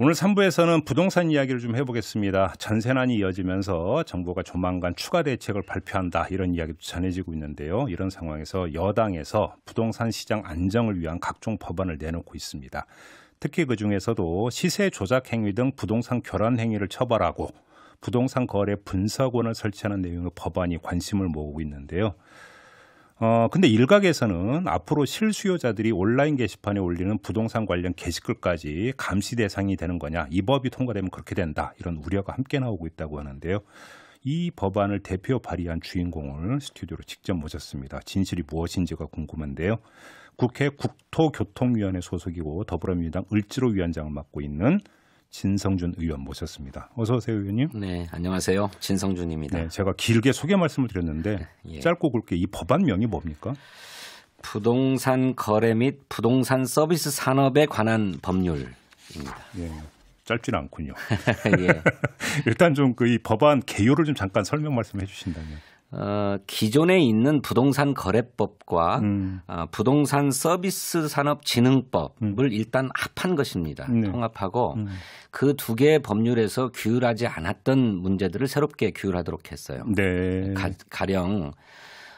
오늘 3부에서는 부동산 이야기를 좀 해보겠습니다. 전세난이 이어지면서 정부가 조만간 추가 대책을 발표한다 이런 이야기도 전해지고 있는데요. 이런 상황에서 여당에서 부동산 시장 안정을 위한 각종 법안을 내놓고 있습니다. 특히 그 중에서도 시세 조작 행위 등 부동산 결란 행위를 처벌하고 부동산 거래 분석원을 설치하는 내용의 법안이 관심을 모으고 있는데요. 어, 근데 일각에서는 앞으로 실수요자들이 온라인 게시판에 올리는 부동산 관련 게시글까지 감시 대상이 되는 거냐, 이 법이 통과되면 그렇게 된다, 이런 우려가 함께 나오고 있다고 하는데요. 이 법안을 대표 발의한 주인공을 스튜디오로 직접 모셨습니다. 진실이 무엇인지가 궁금한데요. 국회 국토교통위원회 소속이고 더불어민주당 을지로 위원장을 맡고 있는 진성준 의원 모셨습니다. 어서 오세요, 의원님. 네, 안녕하세요. 진성준입니다. 네, 제가 길게 소개 말씀을 드렸는데 예, 예. 짧고 굵게 이 법안명이 뭡니까? 부동산 거래 및 부동산 서비스 산업에 관한 법률입니다. 예. 짧진 않군요. 예. 일단 좀 그 이 법안 개요를 좀 잠깐 설명 말씀해 주신다면. 어, 기존에 있는 부동산 거래법과 음. 어, 부동산 서비스 산업 진흥법을 음. 일단 합한 것입니다. 네. 통합하고 음. 그두 개의 법률에서 규율하지 않았던 문제들을 새롭게 규율하도록 했어요. 네. 가, 령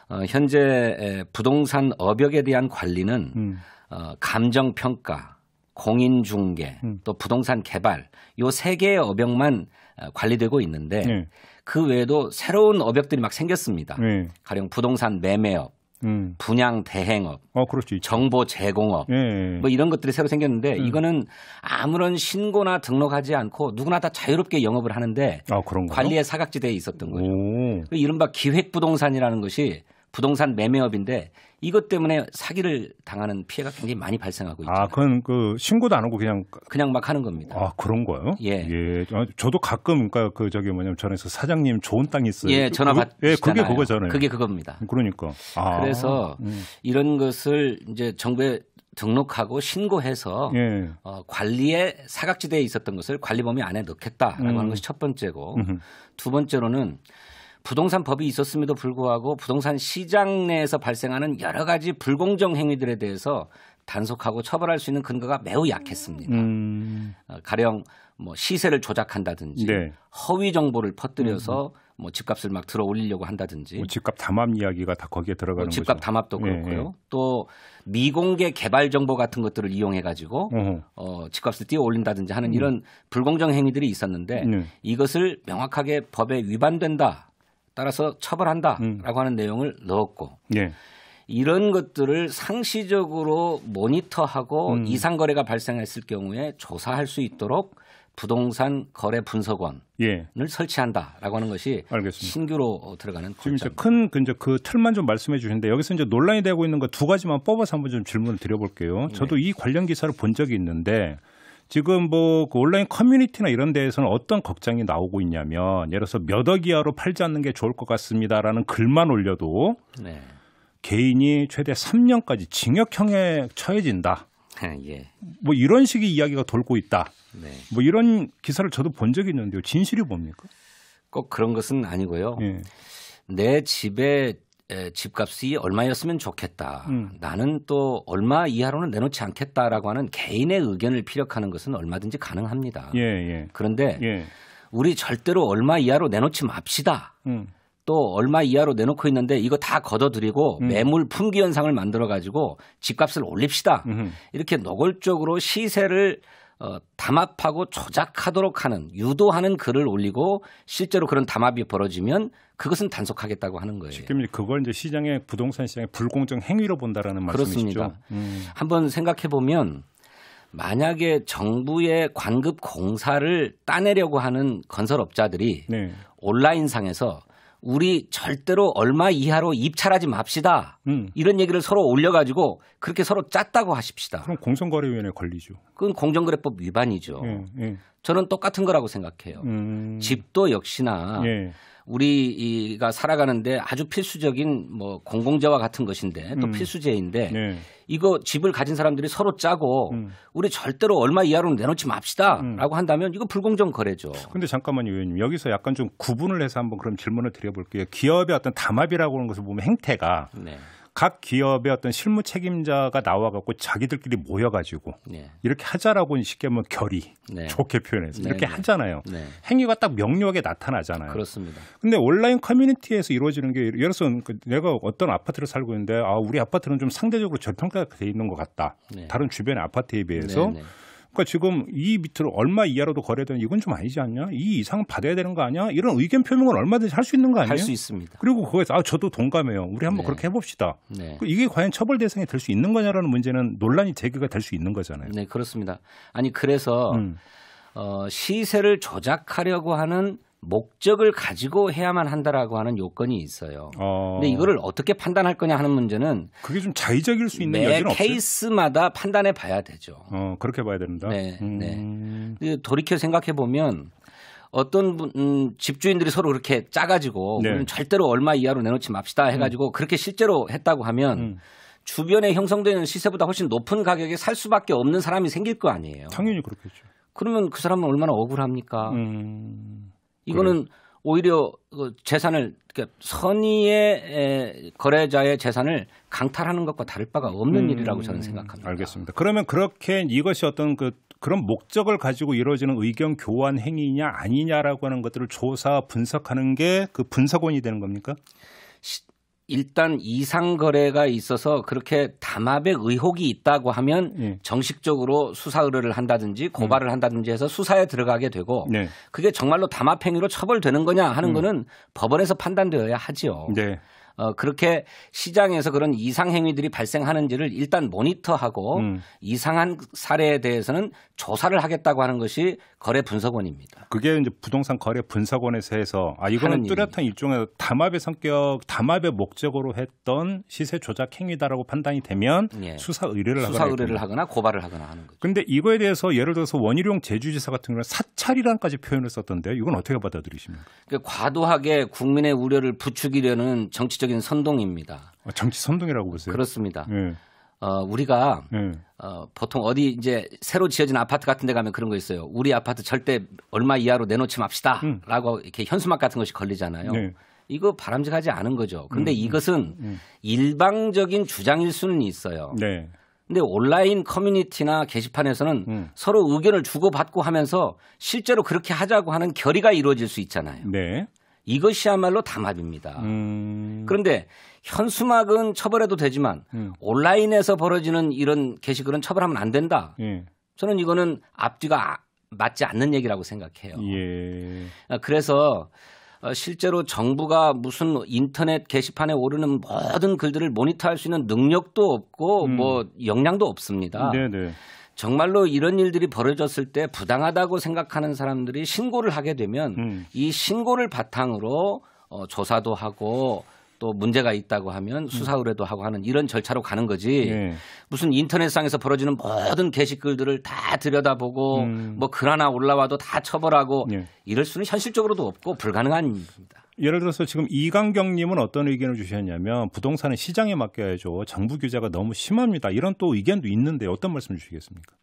어, 현재 부동산 어벽에 대한 관리는 음. 어, 감정 평가, 공인 중개, 음. 또 부동산 개발 요세 개의 어벽만 어, 관리되고 있는데 네. 그 외에도 새로운 업역들이 막 생겼습니다. 네. 가령 부동산 매매업, 음. 분양 대행업, 어, 그렇죠. 정보 제공업, 예, 예. 뭐 이런 것들이 새로 생겼는데 음. 이거는 아무런 신고나 등록하지 않고 누구나 다 자유롭게 영업을 하는데 아, 관리의 사각지대에 있었던 거죠. 오. 이른바 기획 부동산이라는 것이 부동산 매매업인데 이것 때문에 사기를 당하는 피해가 굉장히 많이 발생하고 있죠. 아, 그건 그 신고도 안 하고 그냥 그냥 막 하는 겁니다. 아, 그런 거요? 예. 예. 아, 저도 가끔 그러니까 그 저기 뭐냐면 전에서 사장님 좋은 땅 있어요. 예, 그 전화 받. 예, 그게 그거잖아요. 그게 그겁니다. 그러니까. 아, 그래서 음. 이런 것을 이제 정부에 등록하고 신고해서 예. 어, 관리의 사각지대에 있었던 것을 관리 범위 안에 넣겠다라고 음. 하는 것이 첫 번째고 음흠. 두 번째로는 부동산 법이 있었음에도 불구하고 부동산 시장 내에서 발생하는 여러 가지 불공정 행위들에 대해서 단속하고 처벌할 수 있는 근거가 매우 약했습니다. 음. 어, 가령 뭐 시세를 조작한다든지 네. 허위 정보를 퍼뜨려서 음. 뭐 집값을 막 들어 올리려고 한다든지 뭐 집값 담합 이야기가 다 거기에 들어가는 뭐 집값 거죠. 담합도 예, 그렇고요. 예, 또 미공개 개발 정보 같은 것들을 이용해 가지고 어 어, 집값을 뛰어 올린다든지 하는 음. 이런 불공정 행위들이 있었는데 네. 이것을 명확하게 법에 위반된다. 따라서 처벌한다라고 음. 하는 내용을 넣었고 예. 이런 것들을 상시적으로 모니터하고 음. 이상 거래가 발생했을 경우에 조사할 수 있도록 부동산 거래 분석원을 예. 설치한다라고 하는 것이 알겠습니다. 신규로 들어가는 지금 이제 큰 근저 그 틀만 좀 말씀해 주셨는데 여기서 이제 논란이 되고 있는 거두 가지만 뽑아서 한번 좀 질문을 드려볼게요. 네. 저도 네. 이 관련 기사를 본 적이 있는데 지금 뭐그 온라인 커뮤니티나 이런 데에서는 어떤 걱정이 나오고 있냐면 예를 들어서 몇 억 이하로 팔지 않는 게 좋을 것 같습니다라는 글만 올려도 네. 개인이 최대 3년까지 징역형에 처해진다. 아, 예. 뭐 이런 식의 이야기가 돌고 있다. 네. 뭐 이런 기사를 저도 본 적이 있는데요. 진실이 뭡니까? 꼭 그런 것은 아니고요. 예. 내 집에 에, 집값이 얼마였으면 좋겠다. 음. 나는 또 얼마 이하로는 내놓지 않겠다라고 하는 개인의 의견을 피력하는 것은 얼마든지 가능합니다. 예, 예. 그런데 예. 우리 절대로 얼마 이하로 내놓지 맙시다. 음. 또 얼마 이하로 내놓고 있는데 이거 다 걷어들이고 음. 매물 품귀 현상을 만들어 가지고 집값을 올립시다. 음흠. 이렇게 노골적으로 시세를 어, 담합하고 조작하도록 하는 유도하는 글을 올리고 실제로 그런 담합이 벌어지면 그것은 단속하겠다고 하는 거예요. 쉽게 그걸 이제 시장의 부동산 시장의 불공정 행위로 본다라는 그렇습니다. 말씀이시죠. 음. 한번 생각해 보면 만약에 정부의 관급 공사를 따내려고 하는 건설업자들이 네. 온라인상에서 우리 절대로 얼마 이하로 입찰하지 맙시다. 음. 이런 얘기를 서로 올려가지고 그렇게 서로 짰다고 하십시다. 그럼 공정거래위원회 걸리죠. 그건 공정거래법 위반이죠. 예, 예. 저는 똑같은 거라고 생각해요. 음. 집도 역시나 예. 우리가 살아가는데 아주 필수적인 뭐 공공재와 같은 것인데 또 음. 필수재인데 네. 이거 집을 가진 사람들이 서로 짜고 음. 우리 절대로 얼마 이하로 내놓지 맙시다라고 음. 한다면 이거 불공정 거래죠. 근데 잠깐만요, 의원님. 여기서 약간 좀 구분을 해서 한번 그럼 질문을 드려볼게요. 기업의 어떤 담합이라고 하는 것을 보면 행태가 네. 각 기업의 어떤 실무 책임자가 나와갖고 자기들끼리 모여가지고 네. 이렇게 하자라고 쉽게 뭐 결의 네. 좋게 표현해서 이렇게 네, 네. 하잖아요. 네. 행위가 딱 명료하게 나타나잖아요. 그렇습니다. 근데 온라인 커뮤니티에서 이루어지는 게 예를 들어서 그 내가 어떤 아파트를 살고 있는데 아 우리 아파트는 좀 상대적으로 저평가돼 가 있는 것 같다. 다른 주변의 아파트에 비해서. 그러니까 지금 이 밑으로 얼마 이하로도 거래되는 이건 좀 아니지 않냐? 이 이상 은 받아야 되는 거 아니야? 이런 의견 표명을 얼마든지 할 수 있는 거 아니에요? 할 수 있습니다. 그리고 거기서 아 저도 동감해요. 우리 한번 네. 그렇게 해봅시다. 네. 그 이게 과연 처벌 대상이 될 수 있는 거냐라는 문제는 논란이 제기가 될 수 있는 거잖아요. 네 그렇습니다. 아니 그래서 음. 어, 시세를 조작하려고 하는 목적을 가지고 해야만 한다라고 하는 요건이 있어요. 어. 근데 이거를 어떻게 판단할 거냐 하는 문제는 그게 좀 자의적일 수 있는 매 케이스마다 판단해 봐야 되죠. 어, 그렇게 봐야 된다. 네, 음. 네. 돌이켜 생각해 보면 어떤 분, 음, 집주인들이 서로 그렇게 짜가지고 네. 우 절대로 얼마 이하로 내놓지 맙시다 해가지고 음. 그렇게 실제로 했다고 하면 음. 주변에 형성되는 시세보다 훨씬 높은 가격에 살 수밖에 없는 사람이 생길 거 아니에요. 당연히 그렇겠죠. 그러면 그 사람은 얼마나 억울합니까? 음. 이거는 그래. 오히려 그 재산을 그러니까 선의의 거래자의 재산을 강탈하는 것과 다를 바가 없는 음, 일이라고 저는 생각합니다. 알겠습니다. 그러면 그렇게 이것이 어떤 그 그런 목적을 가지고 이루어지는 의견 교환 행위냐 아니냐라고 하는 것들을 조사 분석하는 게 그 분석원이 되는 겁니까? 시, 일단 이상 거래가 있어서 그렇게 담합의 의혹이 있다고 하면 네. 정식적으로 수사 의뢰를 한다든지 고발을 음. 한다든지 해서 수사에 들어가게 되고 네. 그게 정말로 담합 행위로 처벌되는 거냐 하는 음. 거는 법원에서 판단되어야 하지요. 네. 어, 그렇게 시장에서 그런 이상 행위들이 발생하는지를 일단 모니터하고 음. 이상한 사례에 대해서는 조사를 하겠다고 하는 것이 거래 분석원입니다. 그게 이제 부동산 거래 분석원에서 해서 아 이거는 뚜렷한 일종의 담합의 성격, 담합의 목적으로 했던 시세 조작 행위다라고 판단이 되면 예. 수사 의뢰를 수사 하거나 의뢰를 하거나 고발을 하거나 하는 거죠. 근데 이거에 대해서 예를 들어서 원희룡 제주지사 같은 경우는 사찰이란까지 표현을 썼던데요. 이건 어떻게 받아들이십니까? 그러니까 과도하게 국민의 우려를 부추기려는 정치 정치적인 선동입니다. 아, 정치 선동이라고 보세요? 그렇습니다. 예. 어, 우리가 예. 어, 보통 어디 이제 새로 지어진 아파트 같은 데 가면 그런 거 있어요. 우리 아파트 절대 얼마 이하로 내놓지 맙시다. 음. 라고 이렇게 현수막 같은 것이 걸리잖아요. 네. 이거 바람직하지 않은 거죠. 근데 음, 음. 이것은 음. 일방적인 주장일 수는 있어요. 네. 근데 온라인 커뮤니티나 게시판에서는 음. 서로 의견을 주고받고 하면서 실제로 그렇게 하자고 하는 결의가 이루어질 수 있잖아요. 네. 이것이야말로 담합입니다. 음. 그런데 현수막은 처벌해도 되지만 음. 온라인에서 벌어지는 이런 게시글은 처벌하면 안 된다. 예. 저는 이거는 앞뒤가 아, 맞지 않는 얘기라고 생각해요. 예. 아, 그래서 어, 실제로 정부가 무슨 인터넷 게시판에 오르는 모든 글들을 모니터할 수 있는 능력도 없고 음. 뭐 역량도 없습니다. 네네. 네. 정말로 이런 일들이 벌어졌을 때 부당하다고 생각하는 사람들이 신고를 하게 되면 음. 이 신고를 바탕으로 어, 조사도 하고 또 문제가 있다고 하면 음. 수사 의뢰도 하고 하는 이런 절차로 가는 거지 네. 무슨 인터넷상에서 벌어지는 모든 게시글들을 다 들여다보고 음. 뭐글 하나 올라와도 다 처벌하고 네. 이럴 수는 현실적으로도 없고 불가능한 일입니다. 예를 들어서 지금 이강경님은 어떤 의견을 주셨냐면 부동산은 시장에 맡겨야죠. 정부 규제가 너무 심합니다. 이런 또 의견도 있는데 어떤 말씀 주시겠습니까?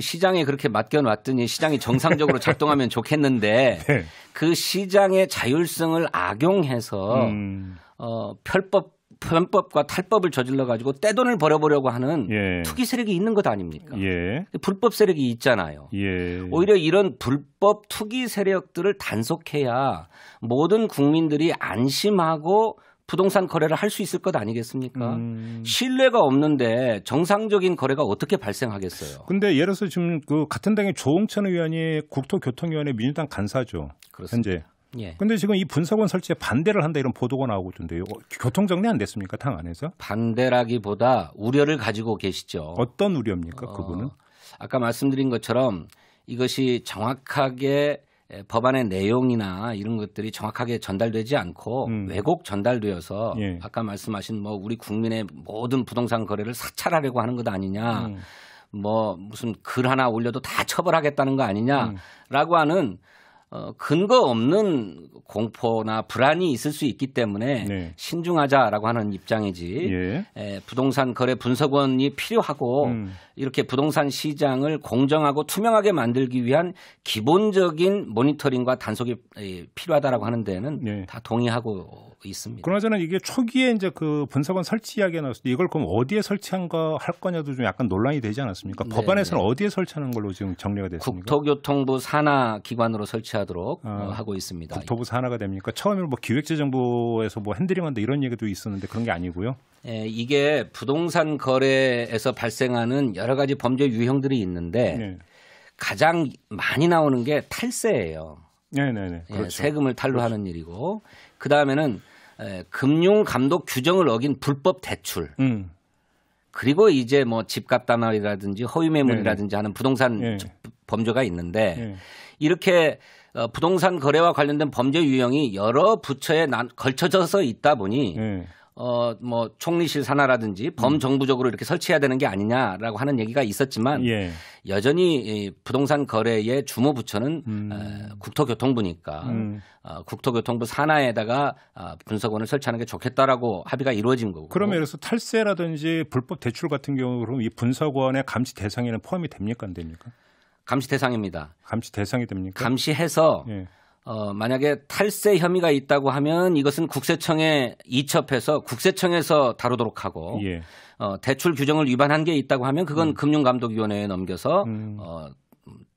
시장에 그렇게 맡겨놨더니 시장이 정상적으로 작동하면 좋겠는데 네. 그 시장의 자율성을 악용해서 음. 어, 편법 편법과 탈법을 저질러 가지고 떼돈을 벌어보려고 하는 예. 투기 세력이 있는 것 아닙니까? 예. 불법 세력이 있잖아요. 예. 오히려 이런 불법 투기 세력들을 단속해야 모든 국민들이 안심하고 부동산 거래를 할 수 있을 것 아니겠습니까? 음. 신뢰가 없는데 정상적인 거래가 어떻게 발생하겠어요? 근데 예를 들어서 지금 그 같은 당의 조홍천 의원이 국토교통위원회 민주당 간사죠. 그렇습니다. 현재. 예. 근데 지금 이 분석원 설치에 반대를 한다 이런 보도가 나오고 있던데요. 어, 교통 정리 안 됐습니까? 당 안에서? 반대라기보다 우려를 가지고 계시죠. 어떤 우려입니까? 그분은? 어, 아까 말씀드린 것처럼 이것이 정확하게 법안의 내용이나 이런 것들이 정확하게 전달되지 않고 음. 왜곡 전달되어서 예. 아까 말씀하신 뭐 우리 국민의 모든 부동산 거래를 사찰하려고 하는 것 아니냐 음. 뭐 무슨 글 하나 올려도 다 처벌하겠다는 거 아니냐라고 하는 어, 근거 없는 공포나 불안이 있을 수 있기 때문에 네. 신중하자라고 하는 입장이지 예. 에, 부동산 거래 분석원이 필요하고 음. 이렇게 부동산 시장을 공정하고 투명하게 만들기 위한 기본적인 모니터링과 단속이 필요하다라고 하는 데는 네. 다 동의하고 있습니다. 그러나 저는 이게 초기에 이제 그 분석원 설치 이야기가 나왔을 때 이걸 그럼 어디에 설치한거 할 거냐도 좀 약간 논란이 되지 않았습니까? 네. 법안에서는 네. 어디에 설치하는 걸로 지금 정리가 됐습니까? 국토교통부 산하 기관으로 설치하도록 아, 하고 있습니다. 국토부 산하가 됩니까? 처음에 뭐 기획재정부에서 뭐 핸드링한다 이런 얘기도 있었는데 그런 게 아니고요. 예, 이게 부동산 거래에서 발생하는 여러 여러 가지 범죄 유형들이 있는데 네. 가장 많이 나오는 게 탈세예요. 네네네. 네, 네. 예, 그렇죠. 예, 세금을 탈루하는 그렇죠. 일이고 그 다음에는 금융 감독 규정을 어긴 불법 대출. 음. 그리고 이제 뭐 집값 단말이라든지 허위 매물이라든지 네, 하는 부동산 네 범죄가 있는데 네 이렇게 어, 부동산 거래와 관련된 범죄 유형이 여러 부처에 난, 걸쳐져서 있다 보니 네. 어, 뭐 총리실 산하라든지 범정부적으로 음. 이렇게 설치해야 되는 게 아니냐라고 하는 얘기가 있었지만 예. 여전히 이 부동산 거래의 주무 부처는 음. 어, 국토교통부니까 음. 어, 국토교통부 산하에다가 어, 분석원을 설치하는 게 좋겠다라고 합의가 이루어진 거고. 그러면서 탈세라든지 불법 대출 같은 경우로 이 분석원의 감시 대상에는 포함이 됩니까 안 됩니까? 감시 대상입니다. 감시 대상이 됩니까? 감시해서 예. 어, 만약에 탈세 혐의가 있다고 하면 이것은 국세청에 이첩해서 국세청에서 다루도록 하고 예. 어, 대출 규정을 위반한 게 있다고 하면 그건 음. 금융감독위원회에 넘겨서 음. 어,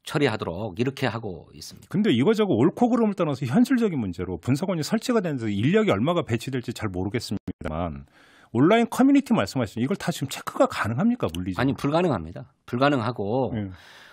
처리하도록 이렇게 하고 있습니다. 근데 이거저거 옳고 그름을 떠나서 현실적인 문제로 분석원이 설치가 되는데 인력이 얼마가 배치될지 잘 모르겠습니다만 온라인 커뮤니티 말씀하시는 이걸 다 지금 체크가 가능합니까 물리적 으로 아니 불가능합니다. 불가능하고 예.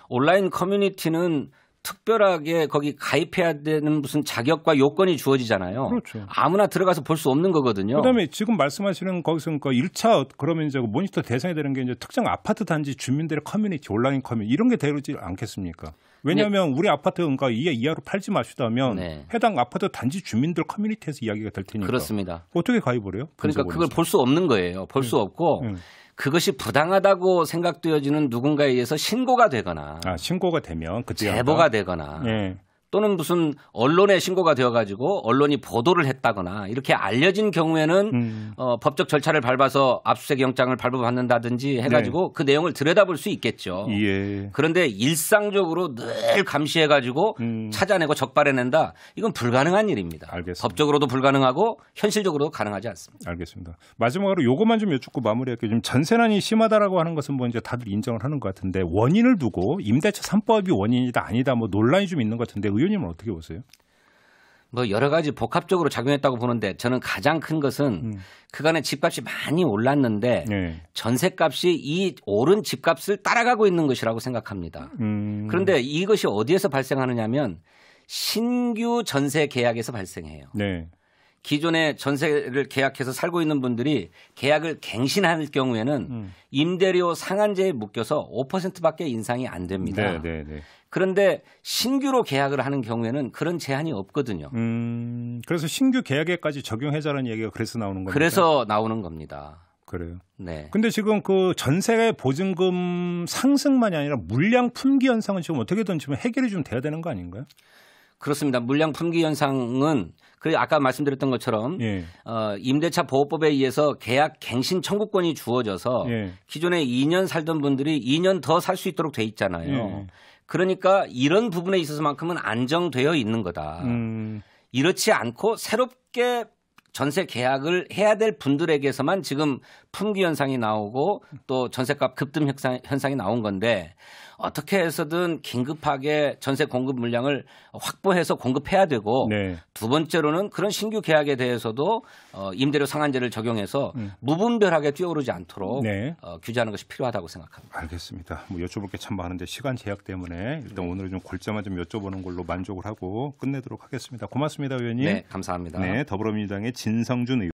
온라인 커뮤니티는 특별하게 거기 가입해야 되는 무슨 자격과 요건이 주어지잖아요. 그렇죠. 아무나 들어가서 볼 수 없는 거거든요. 그다음에 지금 말씀하시는 거기서 그 1차 그러면 이제 그 모니터 대상이 되는 게 이제 특정 아파트 단지 주민들의 커뮤니티 온라인 커뮤니티 이런 게 되지 않겠습니까? 왜냐하면 네. 우리 아파트 그러니까 2에 이하로 팔지 마시다면 네. 해당 아파트 단지 주민들 커뮤니티에서 이야기가 될 테니까 그렇습니다. 어떻게 가입을 해요? 그러니까 그걸 볼 수 없는 거예요. 볼수 네. 없고 네. 그것이 부당하다고 생각되어지는 누군가에 의해서 신고가 되거나 아, 신고가 되면 그때 제보가 되거나 예. 또는 무슨 언론에 신고가 되어가지고 언론이 보도를 했다거나 이렇게 알려진 경우에는 음. 어, 법적 절차를 밟아서 압수수색 영장을 발부받는다든지 해가지고 네. 그 내용을 들여다볼 수 있겠죠. 예. 그런데 일상적으로 늘 감시해가지고 음. 찾아내고 적발해낸다 이건 불가능한 일입니다. 알겠습니다. 법적으로도 불가능하고 현실적으로도 가능하지 않습니다. 알겠습니다. 마지막으로 이것만좀 여쭙고 마무리할게요. 지금 전세난이 심하다라고 하는 것은 뭐 이제 다들 인정을 하는 것 같은데 원인을 두고 임대차 3법이 원인이다 아니다 뭐 논란이 좀 있는 것 같은데 의원님은 어떻게 보세요? 뭐 여러 가지 복합적으로 작용했다고 보는데 저는 가장 큰 것은 음. 그간에 집값이 많이 올랐는데 네. 전세값이 이 오른 집값을 따라가고 있는 것이라고 생각합니다. 음. 그런데 이것이 어디에서 발생하느냐면 신규 전세 계약에서 발생해요. 네. 기존에 전세를 계약해서 살고 있는 분들이 계약을 갱신할 경우에는 음. 임대료 상한제에 묶여서 5%밖에 인상이 안 됩니다. 네, 네, 네. 그런데 신규로 계약을 하는 경우에는 그런 제한이 없거든요. 음, 그래서 신규 계약에까지 적용해자라는 얘기가 그래서 나오는 겁니다. 그래서 나오는 겁니다. 그래요. 네. 근데 지금 그 전세 보증금 상승만이 아니라 물량 품귀 현상은 지금 어떻게든 지금 해결이 좀 돼야 되는 거 아닌가요? 그렇습니다. 물량 품귀 현상은 그 아까 말씀드렸던 것처럼 예. 어, 임대차 보호법에 의해서 계약 갱신 청구권이 주어져서 예. 기존에 2년 살던 분들이 2년 더 살 수 있도록 돼 있잖아요. 예. 그러니까 이런 부분에 있어서만큼은 안정되어 있는 거다. 음. 이렇지 않고 새롭게 전세 계약을 해야 될 분들에게서만 지금 품귀 현상이 나오고 또 전세값 급등 현상, 현상이 나온 건데 어떻게 해서든 긴급하게 전세 공급 물량을 확보해서 공급해야 되고 네. 두 번째로는 그런 신규 계약에 대해서도 어, 임대료 상한제를 적용해서 음. 무분별하게 뛰어오르지 않도록 네. 어, 규제하는 것이 필요하다고 생각합니다. 알겠습니다. 뭐 여쭤볼 게 참 많은데 시간 제약 때문에 일단 네. 오늘은 좀 골자만 좀 여쭤보는 걸로 만족을 하고 끝내도록 하겠습니다. 고맙습니다, 의원님. 네, 감사합니다. 네, 더불어민주당의 진성준 의원.